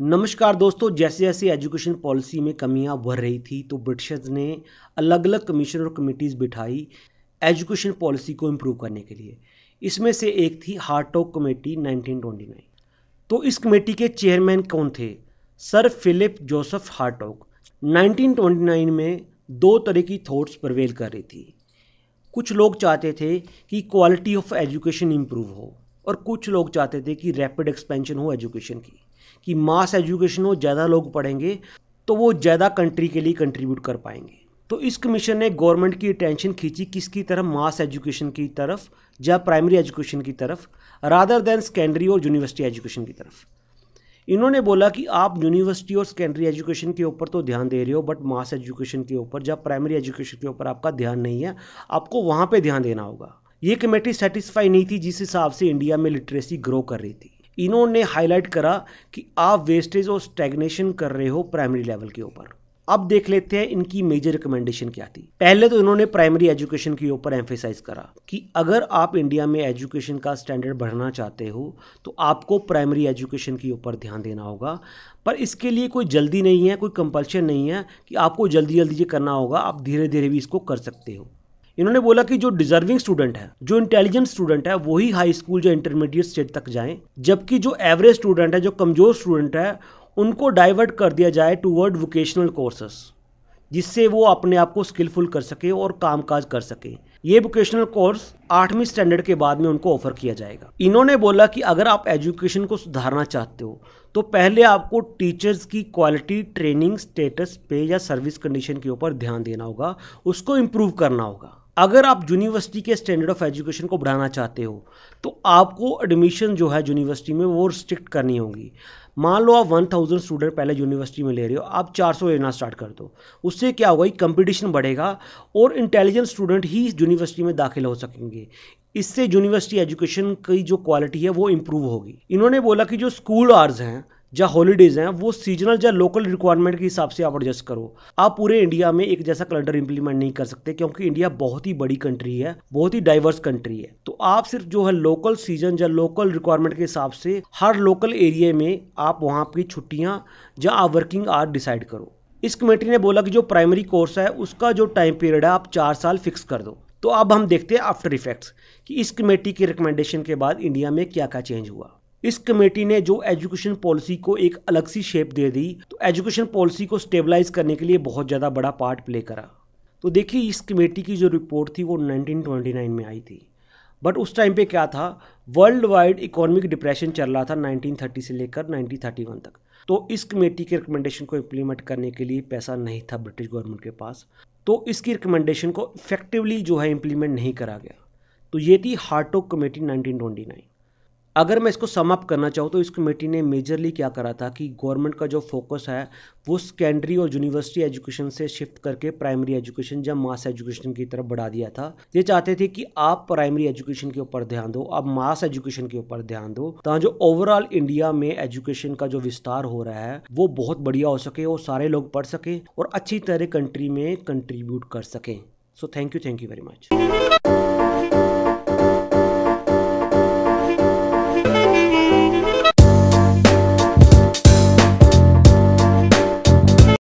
नमस्कार दोस्तों जैसे जैसे एजुकेशन पॉलिसी में कमियां बढ़ रही थी तो ब्रिटिशर्स ने अलग अलग कमीशन और कमिटीज़ बिठाई एजुकेशन पॉलिसी को इम्प्रूव करने के लिए इसमें से एक थी हार्टॉक कमेटी 1929 तो इस कमेटी के चेयरमैन कौन थे सर फिलिप जोसेफ हार्टॉक 1929 में दो तरह की थॉट्स प्रवेल कर रही थी कुछ लोग चाहते थे कि क्वालिटी ऑफ एजुकेशन इम्प्रूव हो और कुछ लोग चाहते थे कि रैपिड एक्सपेंशन हो एजुकेशन की कि मास एजुकेशन हो ज़्यादा लोग पढ़ेंगे तो वो ज़्यादा कंट्री के लिए कंट्रीब्यूट कर पाएंगे तो इस कमीशन ने गवर्नमेंट की अटेंशन खींची किसकी तरफ मास एजुकेशन की तरफ या प्राइमरी एजुकेशन की तरफ रादर देन सेकेंडरी और यूनिवर्सिटी एजुकेशन की तरफ इन्होंने बोला कि आप यूनिवर्सिटी और सेकेंडरी एजुकेशन के ऊपर तो ध्यान दे रहे हो बट मास एजुकेशन के ऊपर या प्राइमरी एजुकेशन के ऊपर आपका ध्यान नहीं है आपको वहाँ पे ध्यान देना होगा ये कमेटी सेटिस्फाई नहीं थी जिस हिसाब से इंडिया में लिटरेसी ग्रो कर रही थी इन्होंने हाईलाइट करा कि आप वेस्टेज और स्टेगनेशन कर रहे हो प्राइमरी लेवल के ऊपर अब देख लेते हैं इनकी मेजर रिकमेंडेशन क्या थी पहले तो इन्होंने प्राइमरी एजुकेशन के ऊपर एम्फेसाइज करा कि अगर आप इंडिया में एजुकेशन का स्टैंडर्ड बढ़ना चाहते हो तो आपको प्राइमरी एजुकेशन के ऊपर ध्यान देना होगा पर इसके लिए कोई जल्दी नहीं है कोई कंपल्शन नहीं है कि आपको जल्दी जल्दी ये करना होगा आप धीरे धीरे भी इसको कर सकते हो इन्होंने बोला कि जो डिजर्विंग स्टूडेंट है जो इंटेलिजेंट स्टूडेंट है वही हाई स्कूल जो इंटरमीडिएट स्टेट तक जाएं जबकि जो एवरेज स्टूडेंट है जो कमज़ोर स्टूडेंट है उनको डाइवर्ट कर दिया जाए टूवर्ड वोकेशनल कोर्सेस जिससे वो अपने आप को स्किलफुल कर सके और काम काज कर सके ये वोकेशनल कोर्स आठवीं स्टैंडर्ड के बाद में उनको ऑफर किया जाएगा इन्होंने बोला कि अगर आप एजुकेशन को सुधारना चाहते हो तो पहले आपको टीचर्स की क्वालिटी ट्रेनिंग स्टेटस पे या सर्विस कंडीशन के ऊपर ध्यान देना होगा उसको इम्प्रूव करना होगा अगर आप यूनिवर्सिटी के स्टैंडर्ड ऑफ एजुकेशन को बढ़ाना चाहते हो तो आपको एडमिशन जो है यूनिवर्सिटी में वो रिस्ट्रिक्ट करनी होगी मान लो आप वन थाउजेंड स्टूडेंट पहले यूनिवर्सिटी में ले रहे हो आप चार सौ लेना स्टार्ट कर दो उससे क्या होगा कंपटीशन बढ़ेगा और इंटेलिजेंट स्टूडेंट ही यूनिवर्सिटी में दाखिल हो सकेंगे इससे यूनिवर्सिटी एजुकेशन की जो क्वालिटी है वो इम्प्रूव होगी इन्होंने बोला कि जो स्कूल आर्स हैं या हॉलीडेज़ हैं वो सीजनल या लोकल रिक्वायरमेंट के हिसाब से आप एडजस्ट करो आप पूरे इंडिया में एक जैसा कैलेंडर इंप्लीमेंट नहीं कर सकते क्योंकि इंडिया बहुत ही बड़ी कंट्री है बहुत ही डाइवर्स कंट्री है तो आप सिर्फ जो है लोकल सीजन या लोकल रिक्वायरमेंट के हिसाब से हर लोकल एरिया में आप वहाँ की छुट्टियाँ या आप वर्किंग आवर डिसाइड करो इस कमेटी ने बोला कि जो प्राइमरी कोर्स है उसका जो टाइम पीरियड है आप चार साल फिक्स कर दो तो अब हम देखते हैं आफ्टर इफेक्ट्स कि इस कमेटी की रिकमेंडेशन के बाद इंडिया में क्या क्या चेंज हुआ इस कमेटी ने जो एजुकेशन पॉलिसी को एक अलग सी शेप दे दी तो एजुकेशन पॉलिसी को स्टेबलाइज करने के लिए बहुत ज़्यादा बड़ा पार्ट प्ले करा तो देखिए इस कमेटी की जो रिपोर्ट थी वो 1929 में आई थी बट उस टाइम पे क्या था वर्ल्ड वाइड इकोनॉमिक डिप्रेशन चल रहा था 1930 से लेकर 1931 तक तो इस कमेटी के रिकमेंडेशन को इम्प्लीमेंट करने के लिए पैसा नहीं था ब्रिटिश गवर्नमेंट के पास तो इसकी रिकमेंडेशन को इफेक्टिवली जो है इम्प्लीमेंट नहीं करा गया तो ये थी हार्टोक कमेटी नाइनटीन अगर मैं इसको समअप करना चाहूँ तो इस कमेटी ने मेजरली क्या करा था कि गवर्नमेंट का जो फोकस है वो सेकेंडरी और यूनिवर्सिटी एजुकेशन से शिफ्ट करके प्राइमरी एजुकेशन या मास एजुकेशन की तरफ बढ़ा दिया था ये चाहते थे कि आप प्राइमरी एजुकेशन के ऊपर ध्यान दो आप मास एजुकेशन के ऊपर ध्यान दो ताकि जो ओवरऑल इंडिया में एजुकेशन का जो विस्तार हो रहा है वो बहुत बढ़िया हो सके और सारे लोग पढ़ सकें और अच्छी तरह कंट्री में कंट्रीब्यूट कर सकें so thank you thank you very much